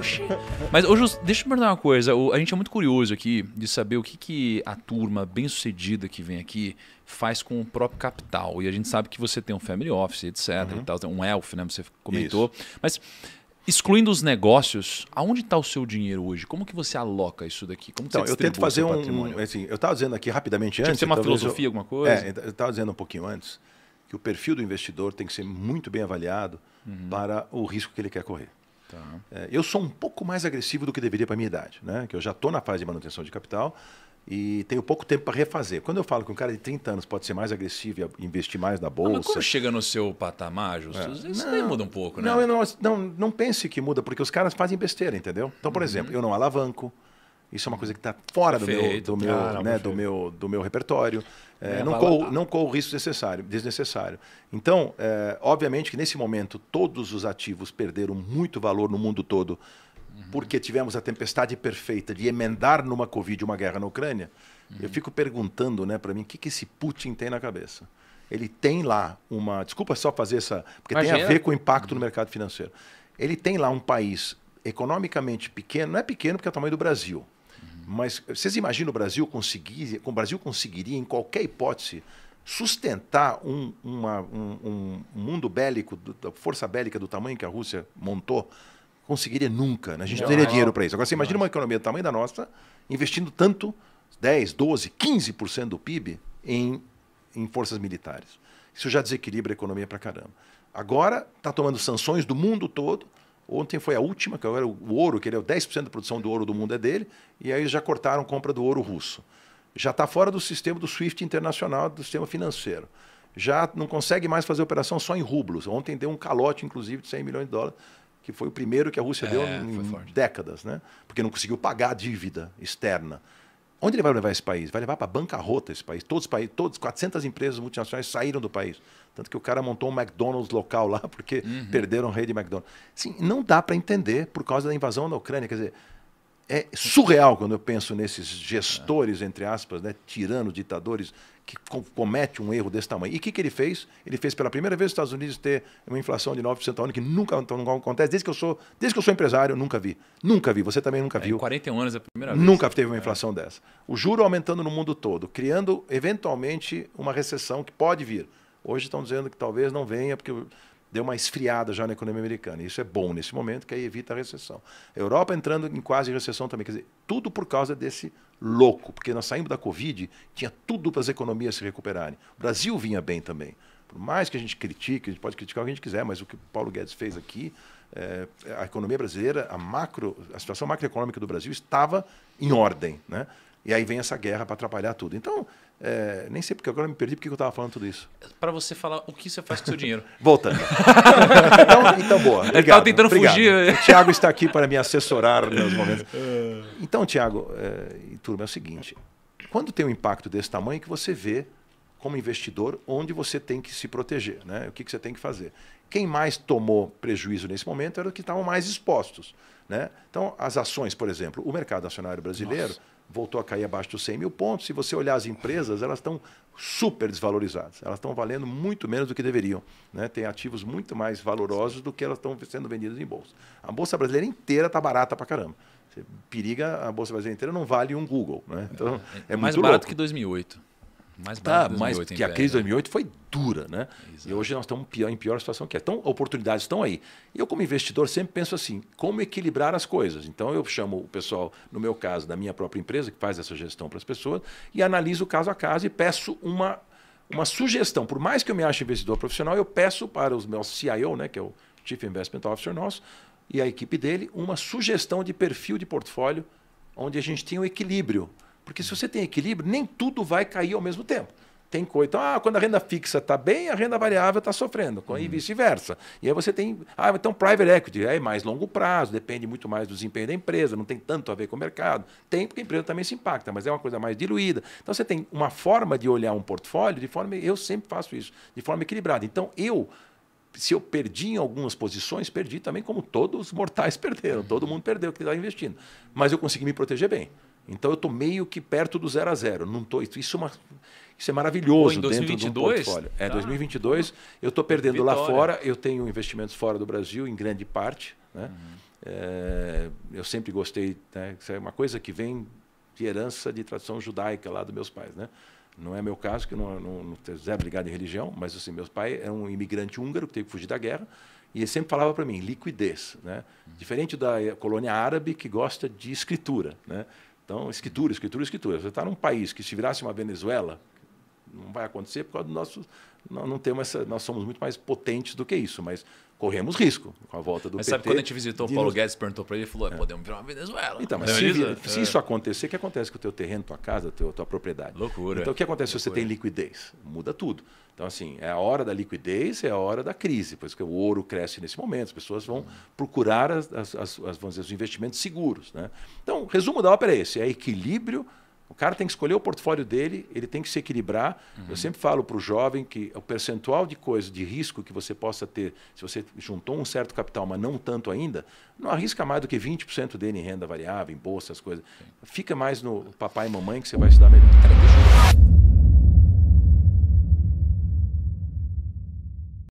Oxi. Mas, ô deixa eu te perguntar uma coisa. O, a gente é muito curioso aqui de saber o que, que a turma bem-sucedida que vem aqui faz com o próprio capital. E a gente sabe que você tem um family office, etc. Uhum. Tal, é um elf, né? Você comentou. Isso. Mas excluindo os negócios, aonde está o seu dinheiro hoje? Como que você aloca isso daqui? Como então, eu tento fazer um, assim, eu estava dizendo aqui rapidamente Tinha antes. Tem uma filosofia, eu, alguma coisa? É, eu estava dizendo um pouquinho antes que o perfil do investidor tem que ser muito bem avaliado uhum. para o risco que ele quer correr. Tá. É, eu sou um pouco mais agressivo do que deveria para minha idade, né? Que eu já estou na fase de manutenção de capital e tenho pouco tempo para refazer. Quando eu falo que um cara de 30 anos pode ser mais agressivo e investir mais na ah, bolsa. Não, mas quando chega no seu patamar, Justo, é. isso não, muda um pouco, né? Não, não, não, não pense que muda, porque os caras fazem besteira, entendeu? Então, por uhum. exemplo, eu não alavanco. Isso é uma coisa que está fora do meu, do, meu, ah, né, do, meu, do meu repertório. É, é não, corro, não corro risco necessário, desnecessário. Então, é, obviamente que nesse momento todos os ativos perderam muito valor no mundo todo, uhum. porque tivemos a tempestade perfeita de emendar numa Covid uma guerra na Ucrânia. Uhum. Eu fico perguntando né, para mim o que, que esse Putin tem na cabeça ele tem lá uma. Desculpa só fazer essa. Porque Imagina. tem a ver com o impacto no uhum. mercado financeiro. Ele tem lá um país economicamente pequeno, não é pequeno porque é o tamanho do Brasil, mas vocês imaginam o Brasil conseguir, o Brasil conseguiria, em qualquer hipótese, sustentar um, uma, um, um mundo bélico, da força bélica do tamanho que a Rússia montou, conseguiria nunca. Né? A gente não, teria dinheiro para isso. Agora, você imagina uma economia do tamanho da nossa, investindo tanto, 10, 12, 15% do PIB em, em forças militares. Isso já desequilibra a economia para caramba. Agora está tomando sanções do mundo todo Ontem foi a última, que era é o ouro, que ele é 10% da produção do ouro do mundo é dele, e aí já cortaram compra do ouro russo. Já está fora do sistema do SWIFT internacional, do sistema financeiro. Já não consegue mais fazer operação só em rublos. Ontem deu um calote, inclusive, de 100 milhões de dólares, que foi o primeiro que a Rússia é, deu em décadas, né? porque não conseguiu pagar a dívida externa. Onde ele vai levar esse país? Vai levar para bancarrota esse país. Todos os países, todos 400 empresas multinacionais saíram do país. Tanto que o cara montou um McDonald's local lá porque uhum. perderam a rede McDonald's. Sim, não dá para entender por causa da invasão na Ucrânia. Quer dizer, é surreal quando eu penso nesses gestores, entre aspas, né, tiranos, ditadores, que com comete um erro desse tamanho. E o que, que ele fez? Ele fez pela primeira vez os Estados Unidos ter uma inflação de 9% ao ano, que nunca, nunca acontece. Desde que, eu sou, desde que eu sou empresário, nunca vi. Nunca vi. Você também nunca é, viu. Em 41 anos é a primeira vez. Nunca teve uma é. inflação é. dessa. O juro aumentando no mundo todo, criando, eventualmente, uma recessão que pode vir. Hoje estão dizendo que talvez não venha, porque deu uma esfriada já na economia americana. Isso é bom nesse momento, que aí evita a recessão. A Europa entrando em quase recessão também. Quer dizer, tudo por causa desse louco, porque nós saímos da Covid, tinha tudo para as economias se recuperarem. O Brasil vinha bem também. Por mais que a gente critique, a gente pode criticar o que a gente quiser, mas o que o Paulo Guedes fez aqui, é, a economia brasileira, a, macro, a situação macroeconômica do Brasil estava em ordem. Né? E aí vem essa guerra para atrapalhar tudo. Então, é, nem sei porque agora me perdi porque eu estava falando tudo isso. Para você falar o que você faz com seu dinheiro. Voltando. então, então, boa. Obrigado, Ele estava tentando obrigado. fugir. O Tiago está aqui para me assessorar nos momentos. Então, Tiago é, e turma, é o seguinte: quando tem um impacto desse tamanho, é que você vê, como investidor, onde você tem que se proteger, né? o que, que você tem que fazer. Quem mais tomou prejuízo nesse momento era os que estavam mais expostos. Né? Então, as ações, por exemplo, o mercado acionário brasileiro. Nossa voltou a cair abaixo dos 100 mil pontos. Se você olhar as empresas, elas estão super desvalorizadas. Elas estão valendo muito menos do que deveriam. Né? Tem ativos muito mais valorosos do que elas estão sendo vendidas em bolsa. A bolsa brasileira inteira está barata para caramba. Você periga a bolsa brasileira inteira, não vale um Google. Né? Então, é, é, é mais barato louco. que 2008. Mais tá, mas que a crise de 2008 foi dura, né? Exato. E hoje nós estamos pior, em pior situação que é. Então, oportunidades estão aí. Eu, como investidor, sempre penso assim, como equilibrar as coisas. Então, eu chamo o pessoal, no meu caso, da minha própria empresa, que faz essa gestão para as pessoas, e analiso caso a caso e peço uma, uma sugestão. Por mais que eu me ache investidor profissional, eu peço para os meus CIO, né, que é o Chief Investment Officer nosso, e a equipe dele, uma sugestão de perfil de portfólio onde a gente tem um equilíbrio porque se você tem equilíbrio, nem tudo vai cair ao mesmo tempo. Tem coisa. Então, ah, quando a renda fixa está bem, a renda variável está sofrendo, uhum. e vice-versa. E aí você tem. Ah, então private equity é mais longo prazo, depende muito mais do desempenho da empresa, não tem tanto a ver com o mercado. Tem, porque a empresa também se impacta, mas é uma coisa mais diluída. Então você tem uma forma de olhar um portfólio de forma. Eu sempre faço isso, de forma equilibrada. Então, eu se eu perdi em algumas posições, perdi também como todos os mortais perderam, todo mundo perdeu que estava tá investindo. Mas eu consegui me proteger bem. Então eu estou meio que perto do zero a zero. Não tô, isso, é uma, isso é maravilhoso Pô, em 2022? dentro É, tá. 2022 eu estou perdendo Vitória. lá fora. Eu tenho investimentos fora do Brasil em grande parte. Né? Uhum. É, eu sempre gostei. Né? Isso é uma coisa que vem de herança de tradição judaica lá dos meus pais. Né? Não é meu caso, que não, não, não zero ligado em religião, mas assim, meus pais é um imigrante húngaro que teve que fugir da guerra. E ele sempre falava para mim, liquidez. Né? Uhum. Diferente da colônia árabe que gosta de escritura. Né? Então, escritura, escritura, escritura. Você está num país que se virasse uma Venezuela, não vai acontecer por causa do nosso. Não, não temos essa, nós somos muito mais potentes do que isso, mas corremos risco com a volta do mas PT. Mas sabe quando a gente visitou o Paulo nos... Guedes, perguntou para ele, ele falou, é, é, podemos virar uma Venezuela. Então, mas se, é se, isso é. acontecer, o que acontece com o teu terreno, tua casa, tua, tua propriedade? Loucura. Então, o que acontece Loucura. se você tem liquidez? Muda tudo. Então, assim, é a hora da liquidez, é a hora da crise, pois que o ouro cresce nesse momento, as pessoas vão procurar as, as, as vamos dizer, os investimentos seguros. Né? Então, resumo da ópera é esse, é equilíbrio o cara tem que escolher o portfólio dele, ele tem que se equilibrar. Uhum. Eu sempre falo para o jovem que o percentual de coisa, de risco que você possa ter, se você juntou um certo capital, mas não tanto ainda, não arrisca mais do que 20% dele em renda variável, em bolsa, as coisas. Fica mais no papai e mamãe que você vai se dar melhor.